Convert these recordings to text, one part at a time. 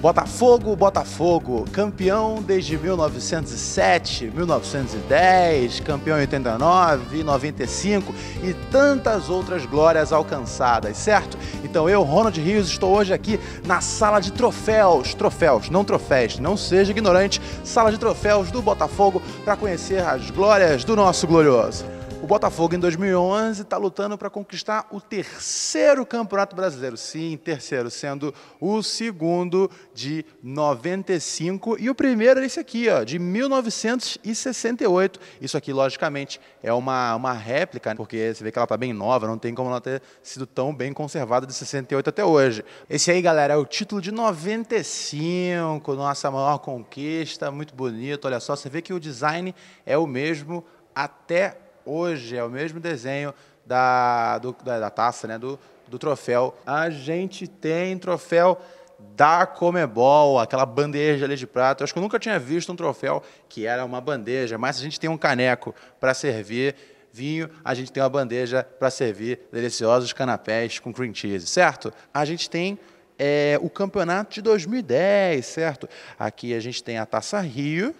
Botafogo, Botafogo, campeão desde 1907, 1910, campeão em 89, 95 e tantas outras glórias alcançadas, certo? Então eu, Ronald Rios, estou hoje aqui na sala de troféus, troféus, não troféus, não seja ignorante, sala de troféus do Botafogo para conhecer as glórias do nosso glorioso. O Botafogo, em 2011, está lutando para conquistar o terceiro campeonato brasileiro. Sim, terceiro, sendo o segundo de 95 e o primeiro é esse aqui, ó, de 1968. Isso aqui, logicamente, é uma, uma réplica, porque você vê que ela está bem nova, não tem como ela ter sido tão bem conservada de 68 até hoje. Esse aí, galera, é o título de 95, nossa maior conquista, muito bonito. Olha só, você vê que o design é o mesmo até Hoje é o mesmo desenho da, do, da, da, taça, né? Do, do troféu. A gente tem troféu da Comebol, aquela bandeja ali de prata. Eu acho que eu nunca tinha visto um troféu que era uma bandeja, mas a gente tem um caneco para servir vinho, a gente tem uma bandeja para servir deliciosos canapés com cream cheese, certo? A gente tem é, o campeonato de 2010, certo? Aqui a gente tem a Taça Rio,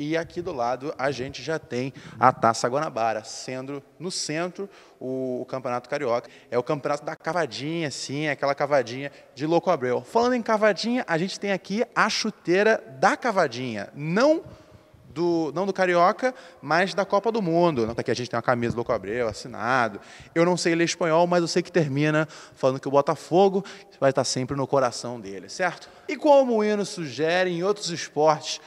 e aqui do lado a gente já tem a Taça Guanabara, sendo no centro o, o Campeonato Carioca. É o campeonato da cavadinha, sim, é aquela cavadinha de Louco Abreu. Falando em cavadinha, a gente tem aqui a chuteira da cavadinha, não do, não do Carioca, mas da Copa do Mundo. Aqui a gente tem uma camisa do Louco Abreu, assinado. Eu não sei ler espanhol, mas eu sei que termina falando que o Botafogo vai estar sempre no coração dele, certo? E como o hino sugere em outros esportes,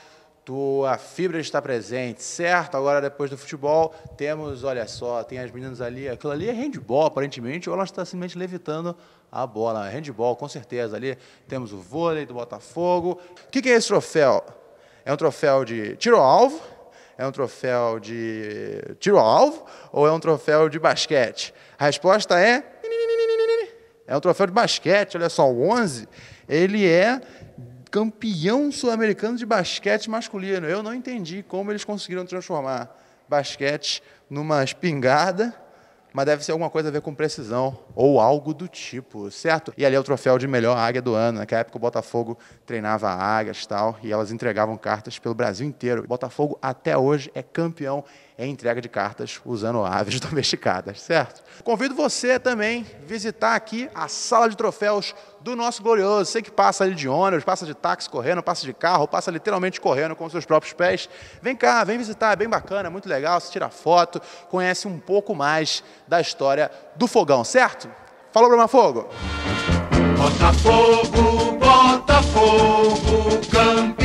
tua fibra está presente, certo? Agora, depois do futebol, temos, olha só, tem as meninas ali, aquilo ali é handball, aparentemente, ou ela está simplesmente levitando a bola. Handball, com certeza. Ali temos o vôlei do Botafogo. O que é esse troféu? É um troféu de tiro ao alvo? É um troféu de tiro ao alvo? Ou é um troféu de basquete? A resposta é... É um troféu de basquete, olha só, o 11, ele é campeão sul-americano de basquete masculino. Eu não entendi como eles conseguiram transformar basquete numa espingarda, mas deve ser alguma coisa a ver com precisão ou algo do tipo, certo? E ali é o troféu de melhor águia do ano. Naquela época o Botafogo treinava águias e tal, e elas entregavam cartas pelo Brasil inteiro. O Botafogo até hoje é campeão em entrega de cartas usando aves domesticadas, certo? Convido você também a visitar aqui a sala de troféus do nosso glorioso. Você que passa ali de ônibus, passa de táxi correndo, passa de carro, passa literalmente correndo com os seus próprios pés. Vem cá, vem visitar, é bem bacana, é muito legal, se tira foto, conhece um pouco mais da história do fogão, certo? Falou, Bramafogo! Botafogo, Fogo. campeão.